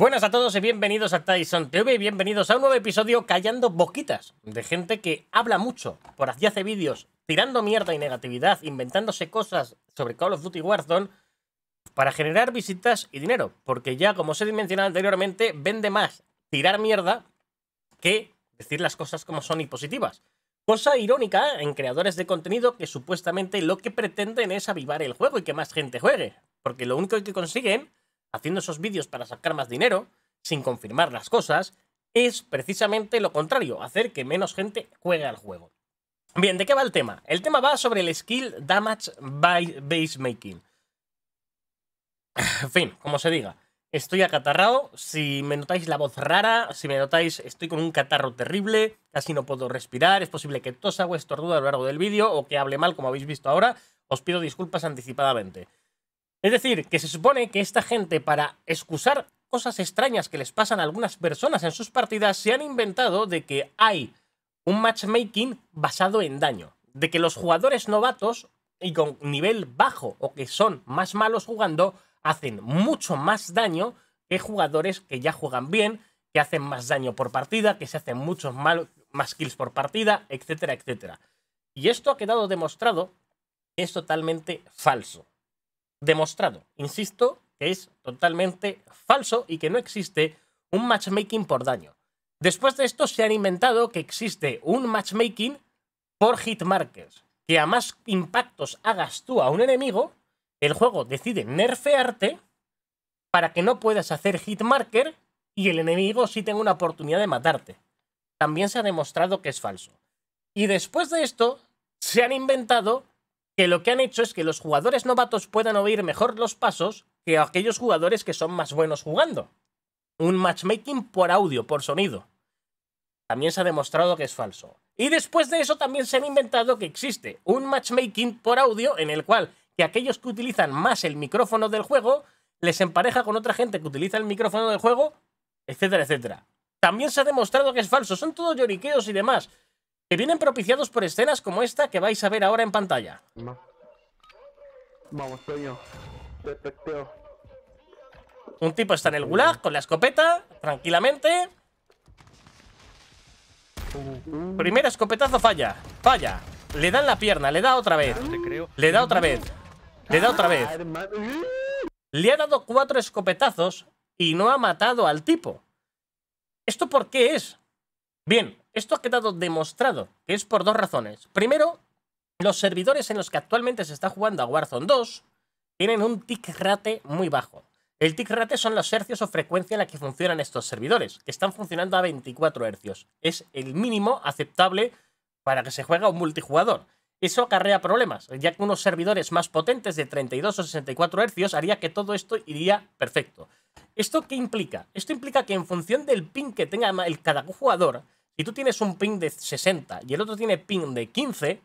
Buenas a todos y bienvenidos a Tyson TV y bienvenidos a un nuevo episodio Callando Boquitas, de gente que habla mucho, por aquí hace vídeos, tirando mierda y negatividad, inventándose cosas sobre Call of Duty Warzone para generar visitas y dinero, porque ya, como os he mencionado anteriormente, vende más tirar mierda que decir las cosas como son y positivas. Cosa irónica en creadores de contenido que supuestamente lo que pretenden es avivar el juego y que más gente juegue, porque lo único que consiguen haciendo esos vídeos para sacar más dinero, sin confirmar las cosas, es precisamente lo contrario, hacer que menos gente juegue al juego. Bien, ¿de qué va el tema? El tema va sobre el skill damage by base making. En fin, como se diga, estoy acatarrado, si me notáis la voz rara, si me notáis estoy con un catarro terrible, casi no puedo respirar, es posible que tosa o estornuda a lo largo del vídeo o que hable mal como habéis visto ahora, os pido disculpas anticipadamente. Es decir, que se supone que esta gente para excusar cosas extrañas que les pasan a algunas personas en sus partidas se han inventado de que hay un matchmaking basado en daño, de que los jugadores novatos y con nivel bajo o que son más malos jugando hacen mucho más daño que jugadores que ya juegan bien, que hacen más daño por partida, que se hacen muchos más kills por partida, etcétera, etcétera. Y esto ha quedado demostrado que es totalmente falso demostrado, insisto, que es totalmente falso y que no existe un matchmaking por daño. Después de esto se han inventado que existe un matchmaking por hitmarkers, que a más impactos hagas tú a un enemigo, el juego decide nerfearte para que no puedas hacer hitmarker y el enemigo sí tenga una oportunidad de matarte. También se ha demostrado que es falso. Y después de esto, se han inventado que lo que han hecho es que los jugadores novatos puedan oír mejor los pasos que aquellos jugadores que son más buenos jugando. Un matchmaking por audio, por sonido. También se ha demostrado que es falso. Y después de eso también se han inventado que existe un matchmaking por audio en el cual que aquellos que utilizan más el micrófono del juego les empareja con otra gente que utiliza el micrófono del juego, etcétera, etcétera. También se ha demostrado que es falso. Son todos lloriqueos y demás que vienen propiciados por escenas como esta que vais a ver ahora en pantalla. Vamos, Un tipo está en el gulag con la escopeta, tranquilamente. Uh-huh. Primer escopetazo falla, falla. Le dan la pierna, le da otra vez. Le da otra vez. Le da otra vez. Le ha dado cuatro escopetazos y no ha matado al tipo. ¿Esto por qué es? Bien, esto ha quedado demostrado, que es por dos razones. Primero, los servidores en los que actualmente se está jugando a Warzone 2 tienen un tick rate muy bajo. El tick rate son los hercios o frecuencia en la que funcionan estos servidores, que están funcionando a 24 hercios. Es el mínimo aceptable para que se juegue un multijugador. Eso acarrea problemas, ya que unos servidores más potentes de 32 o 64 hercios haría que todo esto iría perfecto. ¿Esto qué implica? Esto implica que en función del ping que tenga el cada jugador, y tú tienes un ping de 60 y el otro tiene ping de 15,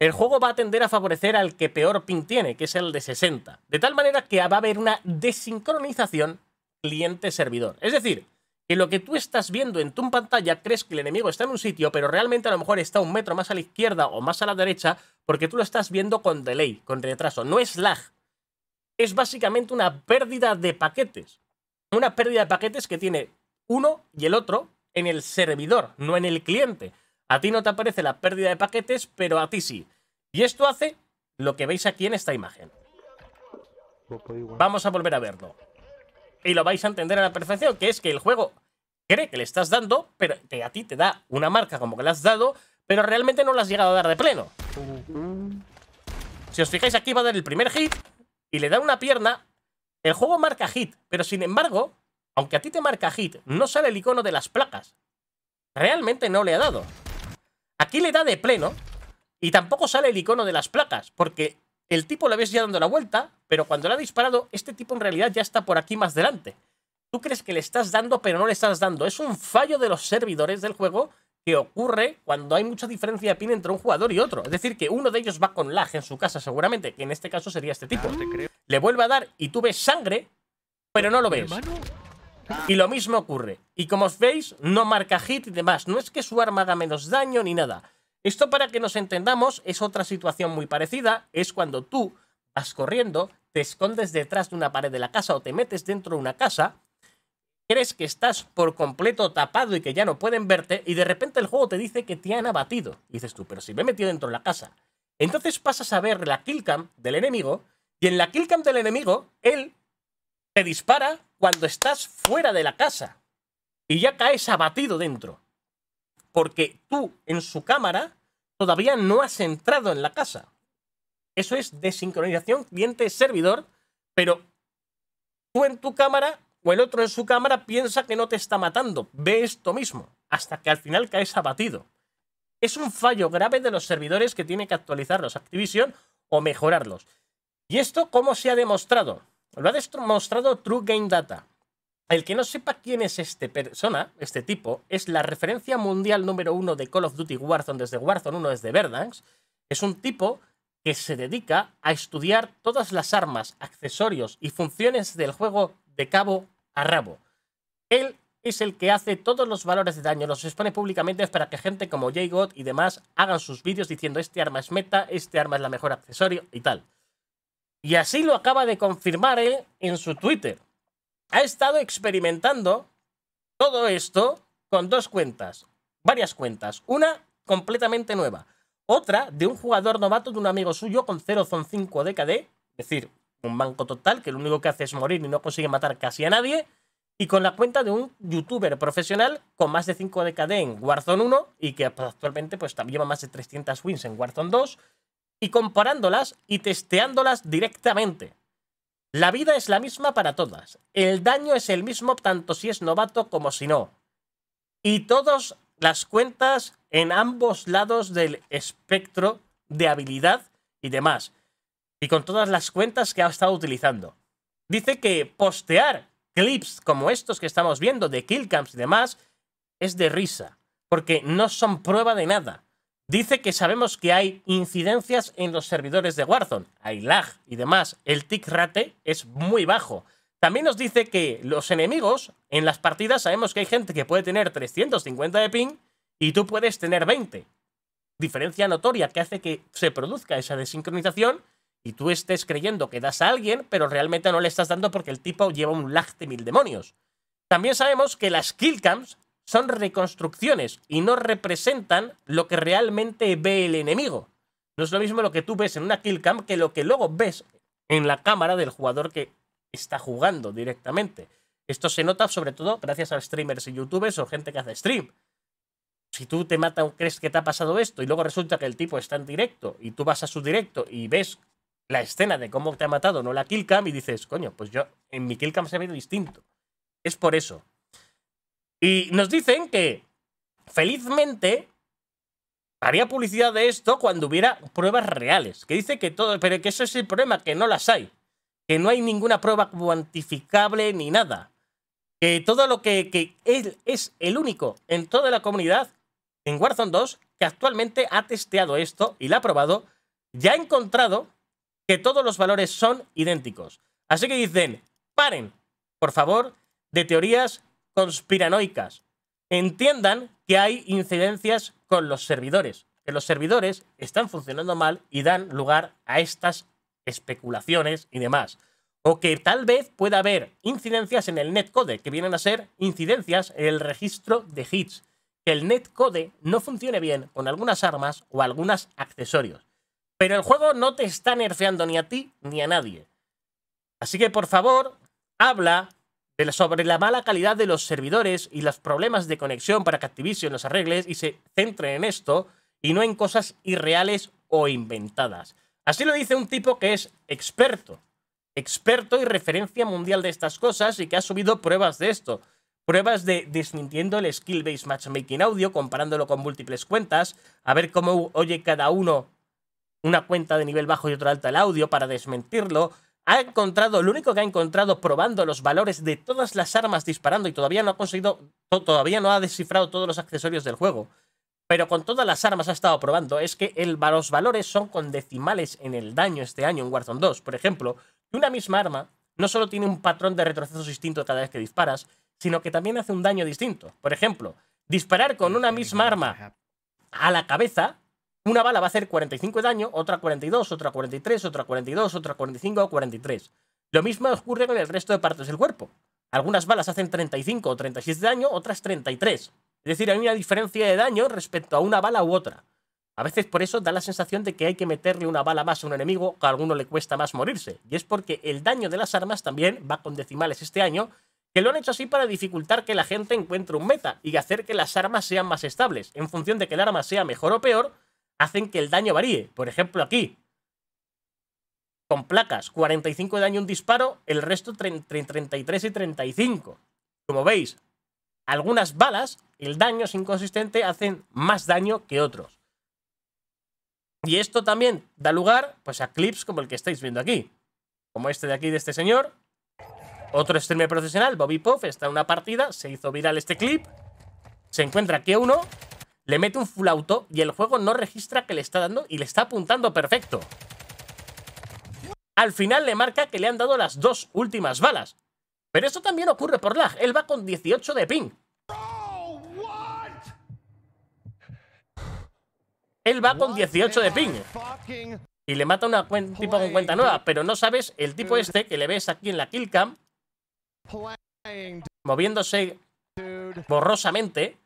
el juego va a tender a favorecer al que peor ping tiene, que es el de 60. De tal manera que va a haber una desincronización cliente-servidor. Es decir, que lo que tú estás viendo en tu pantalla crees que el enemigo está en un sitio, pero realmente a lo mejor está un metro más a la izquierda o más a la derecha, porque tú lo estás viendo con delay, con retraso. No es lag. Es básicamente una pérdida de paquetes. Una pérdida de paquetes que tiene uno y el otro, en el servidor, no en el cliente. A ti no te aparece la pérdida de paquetes, pero a ti sí. Y esto hace lo que veis aquí en esta imagen. Vamos a volver a verlo. Y lo vais a entender a la perfección, que es que el juego cree que le estás dando, pero que a ti te da una marca como que le has dado, pero realmente no la has llegado a dar de pleno. Si os fijáis aquí va a dar el primer hit y le da una pierna. El juego marca hit, pero sin embargo aunque a ti te marca hit, no sale el icono de las placas. Realmente no le ha dado. Aquí le da de pleno y tampoco sale el icono de las placas, porque el tipo lo ves ya dando la vuelta, pero cuando le ha disparado, este tipo en realidad ya está por aquí más delante. Tú crees que le estás dando, pero no le estás dando. Es un fallo de los servidores del juego que ocurre cuando hay mucha diferencia de pin entre un jugador y otro. Es decir, que uno de ellos va con lag en su casa seguramente, que en este caso sería este tipo. Ah, le vuelve a dar y tú ves sangre, pero no lo ves. Ah. Y lo mismo ocurre. Y como os veis, no marca hit y demás. No es que su arma da menos daño ni nada. Esto para que nos entendamos es otra situación muy parecida. Es cuando tú vas corriendo, te escondes detrás de una pared de la casa o te metes dentro de una casa. Crees que estás por completo tapado y que ya no pueden verte y de repente el juego te dice que te han abatido. dices tú, pero si me he metido dentro de la casa. Entonces pasas a ver la killcam del enemigo y en la killcam del enemigo él te dispara cuando estás fuera de la casa y ya caes abatido dentro. Porque tú en su cámara todavía no has entrado en la casa. Eso es desincronización cliente-servidor, pero tú en tu cámara o el otro en su cámara piensa que no te está matando. Ve esto mismo, hasta que al final caes abatido. Es un fallo grave de los servidores que tiene que actualizarlos Activision o mejorarlos. ¿Y esto cómo se ha demostrado? Lo ha demostrado True Game Data. El que no sepa quién es este persona, este tipo, es la referencia mundial número uno de Call of Duty Warzone desde Warzone 1 desde Verdansk. Es un tipo que se dedica a estudiar todas las armas, accesorios y funciones del juego de cabo a rabo. Él es el que hace todos los valores de daño, los expone públicamente para que gente como J-God y demás hagan sus vídeos diciendo este arma es meta, este arma es la mejor accesorio y tal. Y así lo acaba de confirmar él en su Twitter. Ha estado experimentando todo esto con dos cuentas, varias cuentas. Una completamente nueva. Otra de un jugador novato de un amigo suyo con 0.5 de KD, es decir, un banco total que lo único que hace es morir y no consigue matar casi a nadie. Y con la cuenta de un youtuber profesional con más de 5 de en Warzone 1 y que actualmente pues, lleva más de 300 wins en Warzone 2 y comparándolas y testeándolas directamente. La vida es la misma para todas. El daño es el mismo tanto si es novato como si no. Y todas las cuentas en ambos lados del espectro de habilidad y demás. Y con todas las cuentas que ha estado utilizando. Dice que postear clips como estos que estamos viendo de killcams y demás es de risa. Porque no son prueba de nada. Dice que sabemos que hay incidencias en los servidores de Warzone, hay lag y demás, el tick rate es muy bajo. También nos dice que los enemigos en las partidas sabemos que hay gente que puede tener 350 de ping y tú puedes tener 20. Diferencia notoria que hace que se produzca esa desincronización y tú estés creyendo que das a alguien, pero realmente no le estás dando porque el tipo lleva un lag de mil demonios. También sabemos que las killcams son reconstrucciones y no representan lo que realmente ve el enemigo. No es lo mismo lo que tú ves en una killcam que lo que luego ves en la cámara del jugador que está jugando directamente. Esto se nota sobre todo gracias a streamers y youtubers o gente que hace stream. Si tú te mata crees que te ha pasado esto y luego resulta que el tipo está en directo y tú vas a su directo y ves la escena de cómo te ha matado, no la killcam, y dices, coño, pues yo en mi killcam se ve distinto. Es por eso. Y nos dicen que, felizmente, haría publicidad de esto cuando hubiera pruebas reales. Que dice que todo, pero que eso es el problema, que no las hay. Que no hay ninguna prueba cuantificable ni nada. Que todo lo que, que él es el único en toda la comunidad, en Warzone 2, que actualmente ha testeado esto y lo ha probado, ya ha encontrado que todos los valores son idénticos. Así que dicen, paren, por favor, de teorías conspiranoicas entiendan que hay incidencias con los servidores, que los servidores están funcionando mal y dan lugar a estas especulaciones y demás. O que tal vez pueda haber incidencias en el netcode, que vienen a ser incidencias en el registro de hits. Que el netcode no funcione bien con algunas armas o algunos accesorios. Pero el juego no te está nerfeando ni a ti ni a nadie. Así que por favor, habla, sobre la mala calidad de los servidores y los problemas de conexión para que Activision los arregles y se centre en esto y no en cosas irreales o inventadas. Así lo dice un tipo que es experto, experto y referencia mundial de estas cosas y que ha subido pruebas de esto. Pruebas de desmintiendo el skill-based matchmaking audio, comparándolo con múltiples cuentas, a ver cómo oye cada uno una cuenta de nivel bajo y otra alta el audio para desmentirlo, ha encontrado, lo único que ha encontrado probando los valores de todas las armas disparando y todavía no ha conseguido, todavía no ha descifrado todos los accesorios del juego, pero con todas las armas ha estado probando, es que los valores son con decimales en el daño este año en Warzone 2. Por ejemplo, una misma arma no solo tiene un patrón de retrocesos distinto cada vez que disparas, sino que también hace un daño distinto. Por ejemplo, disparar con una misma arma a la cabeza una bala va a hacer 45 de daño, otra 42, otra 43, otra 42, otra 45 o 43. Lo mismo ocurre con el resto de partes del cuerpo. Algunas balas hacen 35 o 36 de daño, otras 33. Es decir, hay una diferencia de daño respecto a una bala u otra. A veces por eso da la sensación de que hay que meterle una bala más a un enemigo, que a alguno le cuesta más morirse. Y es porque el daño de las armas también va con decimales este año, que lo han hecho así para dificultar que la gente encuentre un meta y hacer que las armas sean más estables. En función de que el arma sea mejor o peor, hacen que el daño varíe. Por ejemplo, aquí, con placas, 45 de daño un disparo, el resto 33 y 35. Como veis, algunas balas, el daño es inconsistente, hacen más daño que otros. Y esto también da lugar pues, a clips como el que estáis viendo aquí. Como este de aquí, de este señor. Otro streamer profesional, Bobby Pop está en una partida, se hizo viral este clip. Se encuentra aquí uno le mete un full auto y el juego no registra que le está dando y le está apuntando perfecto. Al final le marca que le han dado las dos últimas balas. Pero esto también ocurre por lag, él va con 18 de ping. Él va con 18 de ping. Y le mata a un tipo con cuenta nueva, pero no sabes el tipo este que le ves aquí en la killcam moviéndose borrosamente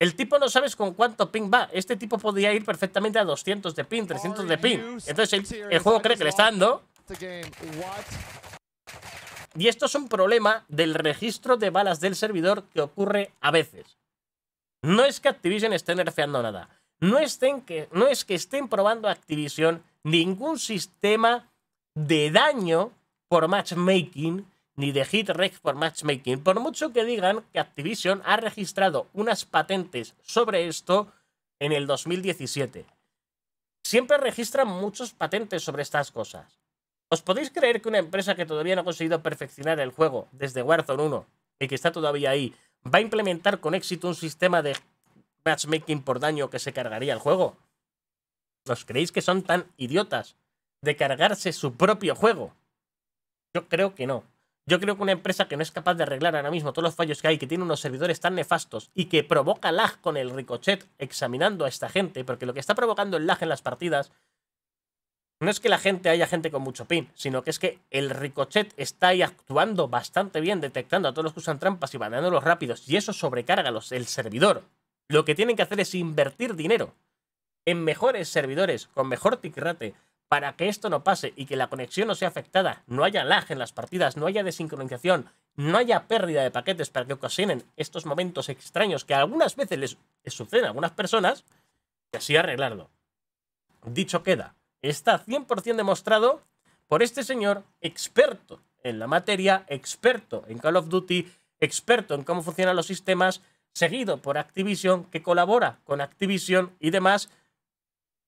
el tipo no sabes con cuánto ping va. Este tipo podría ir perfectamente a 200 de ping, 300 de ping. Entonces el, juego cree que le está dando. Y esto es un problema del registro de balas del servidor que ocurre a veces. No es que Activision esté nerfeando nada. No, que, no es que estén probando Activision ningún sistema de daño por matchmaking ni de Hit Rec for Matchmaking, por mucho que digan que Activision ha registrado unas patentes sobre esto en el 2017. Siempre registran muchos patentes sobre estas cosas. ¿Os podéis creer que una empresa que todavía no ha conseguido perfeccionar el juego desde Warzone 1 y que está todavía ahí, va a implementar con éxito un sistema de matchmaking por daño que se cargaría el juego? ¿Os creéis que son tan idiotas de cargarse su propio juego? Yo creo que no. Yo creo que una empresa que no es capaz de arreglar ahora mismo todos los fallos que hay, que tiene unos servidores tan nefastos y que provoca lag con el ricochet examinando a esta gente, porque lo que está provocando el lag en las partidas no es que la gente haya gente con mucho pin, sino que es que el ricochet está ahí actuando bastante bien, detectando a todos los que usan trampas y baneándolos rápidos, y eso sobrecarga los, el servidor. Lo que tienen que hacer es invertir dinero en mejores servidores, con mejor tickrate, rate, para que esto no pase y que la conexión no sea afectada, no haya lag en las partidas, no haya desincronización, no haya pérdida de paquetes para que ocasionen estos momentos extraños que algunas veces les, suceden a algunas personas, y así arreglarlo. Dicho queda, está 100% demostrado por este señor experto en la materia, experto en Call of Duty, experto en cómo funcionan los sistemas, seguido por Activision, que colabora con Activision y demás,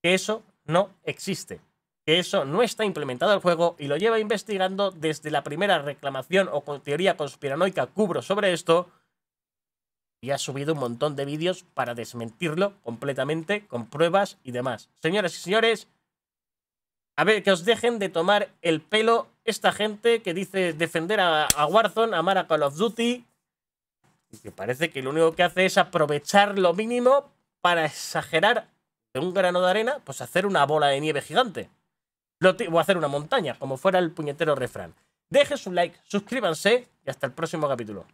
que eso no existe que eso no está implementado el juego y lo lleva investigando desde la primera reclamación o teoría conspiranoica cubro sobre esto y ha subido un montón de vídeos para desmentirlo completamente con pruebas y demás. Señoras y señores, a ver, que os dejen de tomar el pelo esta gente que dice defender a, Warzone, amar a Call of Duty, y que parece que lo único que hace es aprovechar lo mínimo para exagerar de un grano de arena, pues hacer una bola de nieve gigante. O hacer una montaña, como fuera el puñetero refrán. Dejen su like, suscríbanse y hasta el próximo capítulo.